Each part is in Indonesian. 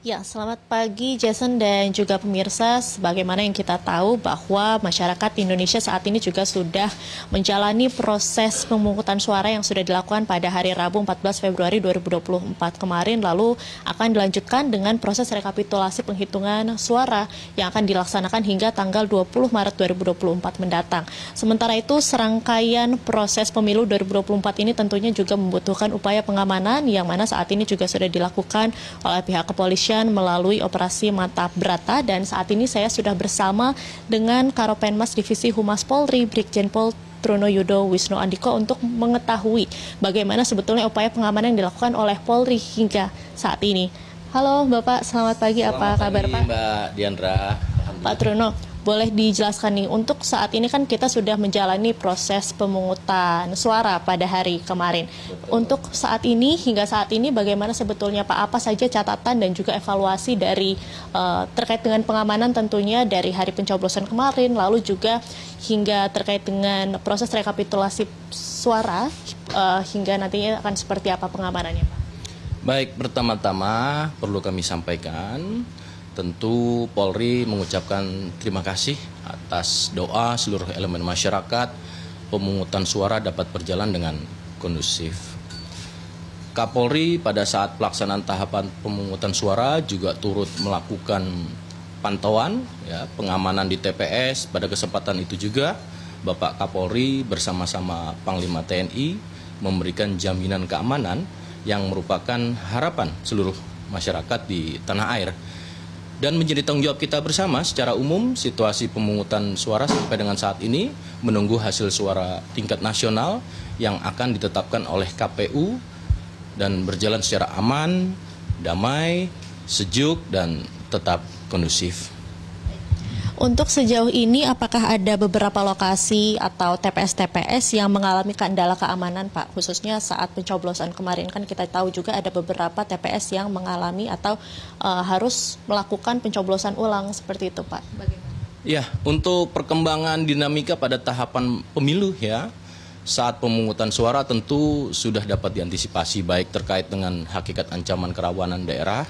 Ya, selamat pagi Jason dan juga pemirsa. Sebagaimana yang kita tahu bahwa masyarakat Indonesia saat ini juga sudah menjalani proses pemungutan suara yang sudah dilakukan pada hari Rabu 14 Februari 2024 kemarin lalu akan dilanjutkan dengan proses rekapitulasi penghitungan suara yang akan dilaksanakan hingga tanggal 20 Maret 2024 mendatang. Sementara itu serangkaian proses pemilu 2024 ini tentunya juga membutuhkan upaya pengamanan yang mana saat ini juga sudah dilakukan oleh pihak kepolisian Indonesian melalui operasi Mata Brata dan saat ini saya sudah bersama dengan Karopenmas Divisi Humas Polri Brigjen Pol Truno Yudo Wisnu Andiko untuk mengetahui bagaimana sebetulnya upaya pengamanan yang dilakukan oleh Polri hingga saat ini. Halo Bapak, selamat pagi. Selamat apa pagi, kabar Pak? Mbak Diandra. Pak Truno, boleh dijelaskan nih untuk saat ini kan kita sudah menjalani proses pemungutan suara pada hari kemarin. Untuk saat ini hingga saat ini bagaimana sebetulnya Pak apa saja catatan dan juga evaluasi dari uh, terkait dengan pengamanan tentunya dari hari pencoblosan kemarin lalu juga hingga terkait dengan proses rekapitulasi suara uh, hingga nantinya akan seperti apa pengamanannya Pak? Baik, pertama-tama perlu kami sampaikan Tentu Polri mengucapkan terima kasih atas doa seluruh elemen masyarakat pemungutan suara dapat berjalan dengan kondusif. Kapolri pada saat pelaksanaan tahapan pemungutan suara juga turut melakukan pantauan, ya, pengamanan di TPS. Pada kesempatan itu juga, Bapak Kapolri bersama-sama Panglima TNI memberikan jaminan keamanan yang merupakan harapan seluruh masyarakat di tanah air dan menjadi tanggung jawab kita bersama secara umum situasi pemungutan suara sampai dengan saat ini menunggu hasil suara tingkat nasional yang akan ditetapkan oleh KPU dan berjalan secara aman, damai, sejuk dan tetap kondusif. Untuk sejauh ini apakah ada beberapa lokasi atau TPS-TPS yang mengalami kendala keamanan Pak? Khususnya saat pencoblosan kemarin kan kita tahu juga ada beberapa TPS yang mengalami atau uh, harus melakukan pencoblosan ulang seperti itu Pak. Bagaimana? Ya, untuk perkembangan dinamika pada tahapan pemilu ya, saat pemungutan suara tentu sudah dapat diantisipasi baik terkait dengan hakikat ancaman kerawanan daerah,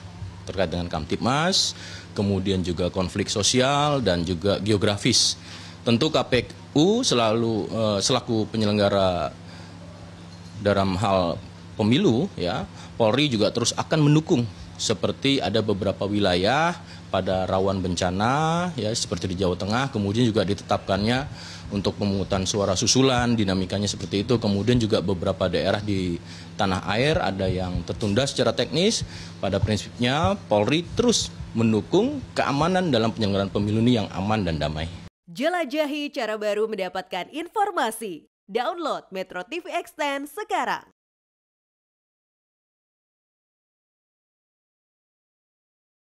terkait dengan Kamtipmas, kemudian juga konflik sosial dan juga geografis. Tentu KPU selalu eh, selaku penyelenggara dalam hal pemilu ya, Polri juga terus akan mendukung seperti ada beberapa wilayah pada rawan bencana ya seperti di Jawa Tengah kemudian juga ditetapkannya untuk pemungutan suara susulan dinamikanya seperti itu kemudian juga beberapa daerah di tanah air ada yang tertunda secara teknis pada prinsipnya Polri terus mendukung keamanan dalam penyelenggaraan pemilu ini yang aman dan damai Jelajahi cara baru mendapatkan informasi download Metro TV Extend sekarang